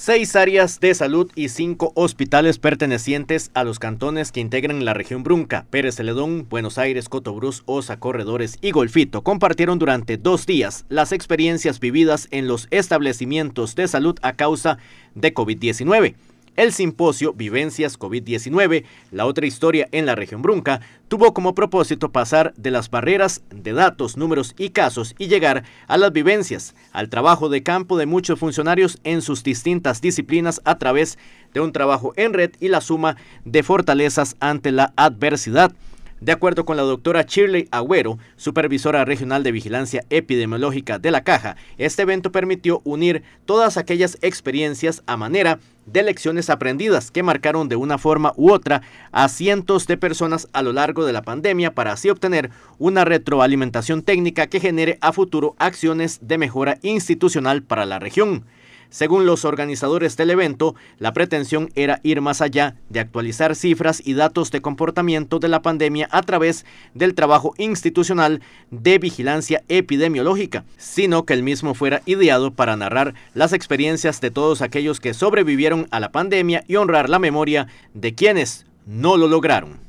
Seis áreas de salud y cinco hospitales pertenecientes a los cantones que integran la región Brunca, Pérez Celedón, Buenos Aires, Cotobruz, Osa, Corredores y Golfito compartieron durante dos días las experiencias vividas en los establecimientos de salud a causa de COVID-19. El simposio Vivencias COVID-19, la otra historia en la región Brunca, tuvo como propósito pasar de las barreras de datos, números y casos y llegar a las vivencias, al trabajo de campo de muchos funcionarios en sus distintas disciplinas a través de un trabajo en red y la suma de fortalezas ante la adversidad. De acuerdo con la doctora Shirley Agüero, supervisora regional de vigilancia epidemiológica de la Caja, este evento permitió unir todas aquellas experiencias a manera de lecciones aprendidas que marcaron de una forma u otra a cientos de personas a lo largo de la pandemia para así obtener una retroalimentación técnica que genere a futuro acciones de mejora institucional para la región. Según los organizadores del evento, la pretensión era ir más allá de actualizar cifras y datos de comportamiento de la pandemia a través del trabajo institucional de vigilancia epidemiológica, sino que el mismo fuera ideado para narrar las experiencias de todos aquellos que sobrevivieron a la pandemia y honrar la memoria de quienes no lo lograron.